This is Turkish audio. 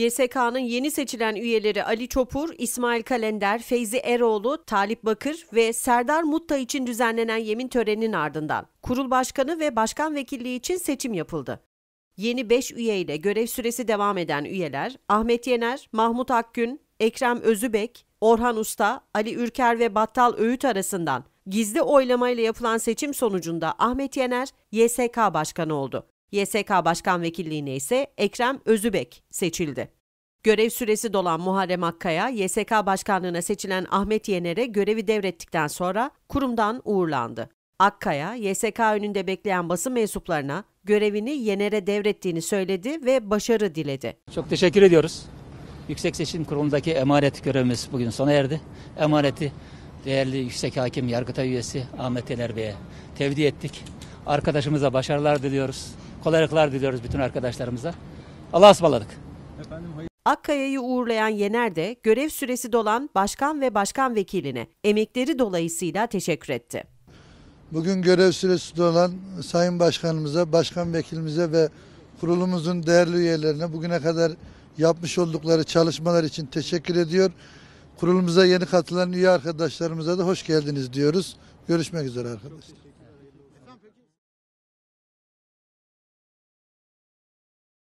YSK'nın yeni seçilen üyeleri Ali Çopur, İsmail Kalender, Feyzi Eroğlu, Talip Bakır ve Serdar Mutta için düzenlenen yemin töreninin ardından kurul başkanı ve başkan vekilliği için seçim yapıldı. Yeni 5 ile görev süresi devam eden üyeler Ahmet Yener, Mahmut Akgün, Ekrem Özübek, Orhan Usta, Ali Ürker ve Battal Öğüt arasından gizli oylamayla yapılan seçim sonucunda Ahmet Yener YSK Başkanı oldu. YSK Başkan Vekilliğine ise Ekrem Özübek seçildi. Görev süresi dolan Muharrem Akkaya, YSK Başkanlığına seçilen Ahmet Yener'e görevi devrettikten sonra kurumdan uğurlandı. Akkaya, YSK önünde bekleyen basın mensuplarına görevini Yener'e devrettiğini söyledi ve başarı diledi. Çok teşekkür ediyoruz. Yüksek Seçim Kurulu'ndaki emanet görevimiz bugün sona erdi. Emaneti değerli Yüksek Hakim Yargıtay üyesi Ahmet Yener Bey'e tevdi ettik. Arkadaşımıza başarılar diliyoruz kolaylıklar diliyoruz bütün arkadaşlarımıza. Allah'a ısmarladık. Akkaya'yı uğurlayan Yener de görev süresi dolan başkan ve başkan vekiline emekleri dolayısıyla teşekkür etti. Bugün görev süresi dolan Sayın Başkanımıza, Başkan Vekilimize ve kurulumuzun değerli üyelerine bugüne kadar yapmış oldukları çalışmalar için teşekkür ediyor. Kurulumuza yeni katılan üye arkadaşlarımıza da hoş geldiniz diyoruz. Görüşmek üzere arkadaşlar.